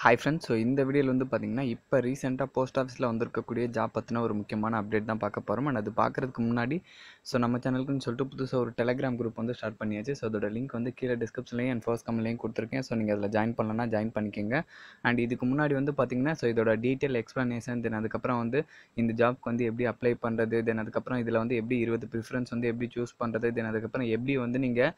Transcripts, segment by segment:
hi friends so இந்த வீடியோவில் வந்து பார்த்திங்கன்னா இப்போ ரீசெண்டாக போஸ்ட் ஆஃபீஸில் வந்திருக்கக்கூடிய ஜாப் பற்றின ஒரு முக்கியமான அப்டேட் தான் பார்க்க போகிறோம் அண்ட் அது பார்க்குறதுக்கு முன்னாடி ஸோ நம்ம சேனலுக்குன்னு சொல்லிட்டு புதுசாக ஒரு டெலிகிராம் குரூப் வந்து ஸ்டார்ட் பண்ணியாச்சு ஸோ அதோட லிங்க் வந்து கீழே டிஸ்கிரிப்ஷன்லையும் அண்ட் ஃபர்ஸ்ட் கம்மிலையும் கொடுத்துருக்கேன் ஸோ நீங்கள் அதில் ஜாயின் பண்ணலாம் ஜாயின் பண்ணிக்கோங்க அண்ட் இதுக்கு முன்னாடி வந்து பார்த்திங்கன்னா ஸோ இதோட டீட்டெயில் எக்ஸ்ப்ளனேஷன் தென் அதுக்கப்புறம் வந்து இந்த ஜாப்க்கு வந்து எப்படி அப்ளை பண்ணுறது தென் அதுக்கப்புறம் இதில் வந்து எப்படி இருபது ப்ரிஃபரன்ஸ் வந்து எப்படி சூஸ் பண்ணுறது தென் அதுக்கப்புறம் எப்படி வந்து நீங்கள்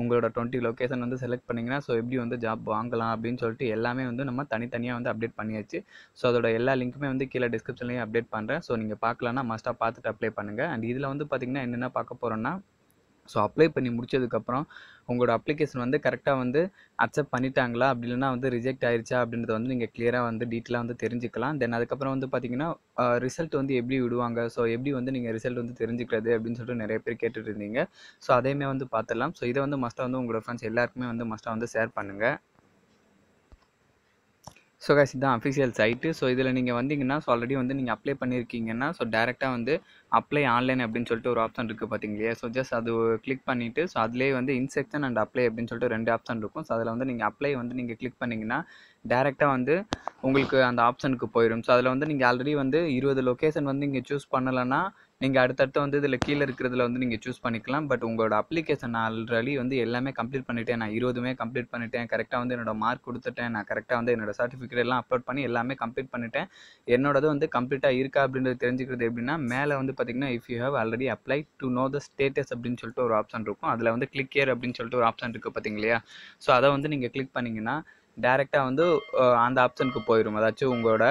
உங்களோட டுவெண்ட்டி லொக்கேஷன் வந்து செலக்ட் பண்ணிங்கன்னா ஸோ எப்படி வந்து ஜாப் வாங்கலாம் அப்படின்னு சொல்லிட்டு எல்லாமே வந்து நம்ம தனித்தனியாக வந்து அப்டேட் பண்ணியாச்சு ஸோ அதோட எல்லா லிங்க்குமே வந்து கீழே டிஸ்கிரிப்ஷன்லேயும் அப்டேட் பண்ணுறேன் ஸோ நீங்கள் பார்க்கலன்னா மஸ்ட்டாக பார்த்துட்டு அப்ளை பண்ணுங்கள் அண்ட் இதில் வந்து பார்த்திங்கன்னா என்னென்ன பார்க்க போகிறோன்னா ஸோ அப்ளை பண்ணி முடிச்சதுக்கப்புறம் உங்களோட அப்ளிகேஷன் வந்து கரெக்டாக வந்து அக்செப்ட் பண்ணிட்டாங்களா அப்படி இல்லைனா வந்து ரிஜெக்ட் ஆயிடுச்சா அப்படின்றத வந்து நீங்கள் கிளியராக வந்து டீட்டெயிலாக வந்து தெரிஞ்சுக்கலாம் தென் அதுக்கப்புறம் வந்து பார்த்தீங்கன்னா ரிசல்ட் வந்து எப்படி விடுவாங்க ஸோ எப்படி வந்து நீங்கள் ரிசல்ட் வந்து தெரிஞ்சுக்கிறது அப்படின்னு சொல்லிட்டு நிறைய பேர் கேட்டுட்டு இருந்தீங்க ஸோ அதையுமே வந்து பார்த்துடலாம் ஸோ இதை வந்து மஸ்ட்டாக வந்து உங்களோட ஃப்ரெண்ட்ஸ் எல்லாருக்குமே வந்து மஸ்ட்டாக வந்து ஷேர் பண்ணுங்கள் ஸோ கைஸ் இதுதான் அஃபிஷியல் சைட்டு ஸோ இதில் நீங்கள் வந்தீங்கன்னா ஸோ ஆல்ரெடி வந்து நீங்கள் அப்ளை பண்ணியிருக்கீங்கன்னா ஸோ டேரெக்டாக வந்து அப்ளை ஆன்லைன் அப்படின்னு சொல்லிட்டு ஒரு ஆப்ஷன் இருக்குது பார்த்தீங்களா ஸோ ஜஸ்ட் அது கிளிக் பண்ணிவிட்டு ஸோ அதுலேயே வந்து இன்செக்ஷன் அண்ட் அப்ளை அப்படின்னு சொல்லிட்டு ரெண்டு ஆப்ஷன் இருக்கும் ஸோ அதில் வந்து நீங்கள் அப்ளை வந்து நீங்கள் கிளிக் பண்ணிங்கன்னா டேரெக்டாக வந்து உங்களுக்கு அந்த ஆப்ஷனுக்கு போயிடும் ஸோ அதில் வந்து நீங்கள் ஆல்ரெடி வந்து இருபது லொக்கேஷன் வந்து இங்கே சூஸ் பண்ணலைன்னா நீங்கள் அடுத்தடுத்து வந்து இதில் கீழே இருக்கிறதுல வந்து நீங்கள் சூஸ் பண்ணிக்கலாம் பட் உங்களோட அப்ளிகேஷன் நான் ஆல்ரெடி வந்து எல்லாமே கம்ப்ளீட் பண்ணிட்டேன் நான் இருபதுமே கம்ப்ளீட் பண்ணிட்டேன் கரெக்டாக வந்து என்னோட மார்க் கொடுத்துட்டேன் நான் கரெக்டாக வந்து என்னோட சர்டிஃபிகேட் எல்லாம் அப்லோட் பண்ணி எல்லாமே கம்ப்ளீட் பண்ணிட்டேன் என்னோடது வந்து கம்ப்ளீட்டாக இருக்கா அப்படின்றது தெரிஞ்சுக்கிறது எப்படின்னா மேலே வந்து பார்த்திங்கன்னா if you have already apply to know the status அப்படின்னு சொல்லிட்டு ஒரு ஆப்ஷன் இருக்கும் அதில் வந்து கிளிக் ஏர் அப்படின்னு சொல்லிட்டு ஒரு ஆப்ஷன் இருக்குது பார்த்திங்களா ஸோ அதை வந்து நீங்கள் கிளிக் பண்ணிங்கன்னா டேரெக்டாக வந்து அந்த ஆப்ஷனுக்கு போயிடும் அதாச்சும் உங்களோட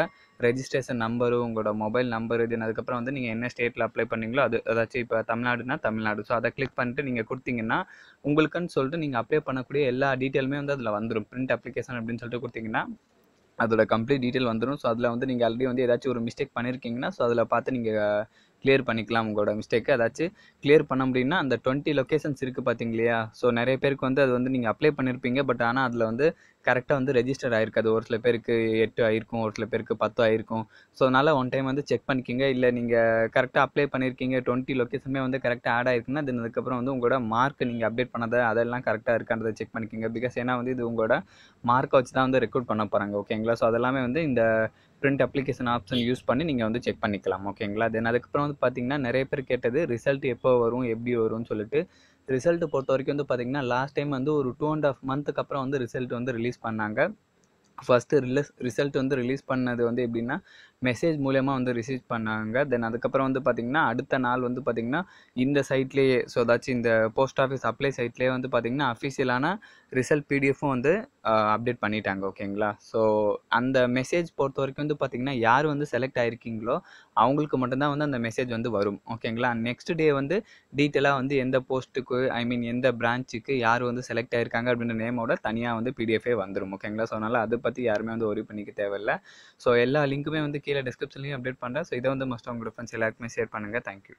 ரெஜிஸ்ட்ரேஷன் நம்பரு உங்களோட மொபைல் நம்பரு தென் அதுக்கப்புறம் வந்து நீங்கள் என்ன ஸ்டேட்டில் அப்ளை பண்ணீங்களோ அது ஏதாச்சும் இப்போ தமிழ்நாடுனா தமிழ்நாடு ஸோ அதை கிளிக் பண்ணிட்டு நீங்கள் கொடுத்தீங்கன்னா உங்களுக்குன்னு சொல்லிட்டு நீங்கள் அப்ளை பண்ணக்கூடிய எல்லா டீட்டெயிலுமே வந்து அதில் வந்துடும் பிரிண்ட் அப்ளிகேஷன் அப்படின்னு சொல்லிட்டு கொடுத்தீங்கன்னா அதோட கம்ப்ளீட் டீட்டெயில் வந்துடும் ஸோ அதில் வந்து நீங்கள் ஆல்ரெடி வந்து ஏதாச்சும் ஒரு மிஸ்டேக் பண்ணியிருக்கீங்கன்னா ஸோ அதில் பார்த்து நீங்கள் கிளியர் பண்ணிக்கலாம் உங்களோட மிஸ்டேக்கு அதாச்சு கிளியர் பண்ண முடியும்னா அந்த டுவெண்ட்டி லொக்கேஷன்ஸ் இருக்குது பார்த்தீங்க இல்லையா ஸோ நிறைய பேருக்கு வந்து அது வந்து நீங்கள் அப்ளை பண்ணியிருப்பீங்க பட் ஆனால் அதில் வந்து கரெக்டாக வந்து ரெஜிஸ்டர் ஆகிருக்காது ஒரு சில பேருக்கு எட்டு ஆகிருக்கும் ஒரு சில பேருக்கு பத்து ஆகிருக்கும் ஸோ அதனால் ஒன் டைம் வந்து செக் பண்ணிக்கிங்க இல்லை நீங்கள் கரெக்டாக அப்ளை பண்ணியிருக்கீங்க டுவெண்ட்டி லொக்கேஷனுமே வந்து கரெக்டாக ஆட் ஆயிருக்குன்னா தென் அதுக்கப்புறம் வந்து உங்களோட மார்க் நீங்கள் அப்டேட் பண்ணதை அதெல்லாம் கரெக்டாக இருக்கான்றதை செக் பண்ணிக்கிங்க பிகாஸ் ஏன்னா வந்து இது உங்களோட மார்க்கை வச்சு தான் வந்து ரெக்ரூட் பண்ண போகிறாங்க ஓகேங்களா ஸோ அதெல்லாமே வந்து இந்த பிரிண்ட் அப்ளிகேஷன் ஆப்ஷன் யூஸ் பண்ணி நீங்கள் வந்து செக் பண்ணிக்கலாம் ஓகேங்களா தென் அதுக்கப்புறம் வந்து பார்த்தீங்கன்னா நிறைய பேர் கேட்டது ரிசல்ட் எப்போ வரும் எப்படி வரும்னு சொல்லிட்டு ரிசல்ட்டு பொறுத்த வரைக்கும் வந்து பார்த்திங்கன்னா லாஸ்ட் டைம் வந்து ஒரு டூ அண்ட் ஆஃப் மந்த்துக்கு அப்புறம் வந்து ரிசல்ட் வந்து ரிலீஸ் பண்ணாங்க ஃபஸ்ட்டு ரிலீஸ் ரிசல்ட் வந்து ரிலீஸ் பண்ணது வந்து எப்படின்னா மெசேஜ் மூலயமா வந்து ரிசீவ் பண்ணாங்க தென் அதுக்கப்புறம் வந்து பார்த்திங்கன்னா அடுத்த நாள் வந்து பார்த்திங்கன்னா இந்த சைட்லேயே ஸோ அதாச்சும் இந்த போஸ்ட் ஆஃபீஸ் அப்ளை சைட்லேயே வந்து பார்த்திங்கன்னா அஃபிஷியலான ரிசல்ட் பிடிஎஃப்பும் வந்து அப்டேட் பண்ணிட்டாங்க ஓகேங்களா ஸோ அந்த மெசேஜ் பொறுத்த வரைக்கும் வந்து பார்த்தீங்கன்னா யார் வந்து செலக்ட் ஆகிருக்கீங்களோ அவங்களுக்கு மட்டும்தான் வந்து அந்த மெசேஜ் வந்து வரும் ஓகேங்களா நெக்ஸ்ட் டே வந்து டீட்டெயிலாக வந்து எந்த போஸ்ட்டுக்கு ஐ மீன் எந்த பிரான்ச்சுக்கு யார் வந்து செலக்ட் ஆகிருக்காங்க அப்படின்ற நேமோட தனியாக வந்து பிடிஎஃபே வந்துடும் ஓகேங்களா ஸோ அதனால் அதை பற்றி யாருமே வந்து ஒரி பண்ணிக்க தேவையில்லை ஸோ எல்லா லிங்க்குமே வந்து கீழே டிஸ்கிரிப்ஷன்லையும் அப்டேட் பண்ணுறேன் ஸோ இதை வந்து மஸ்ட் உங்களோட ஃப்ரெண்ட்ஸ் எல்லாருக்குமே ஷேர் பண்ணுங்கள் தேங்க்யூ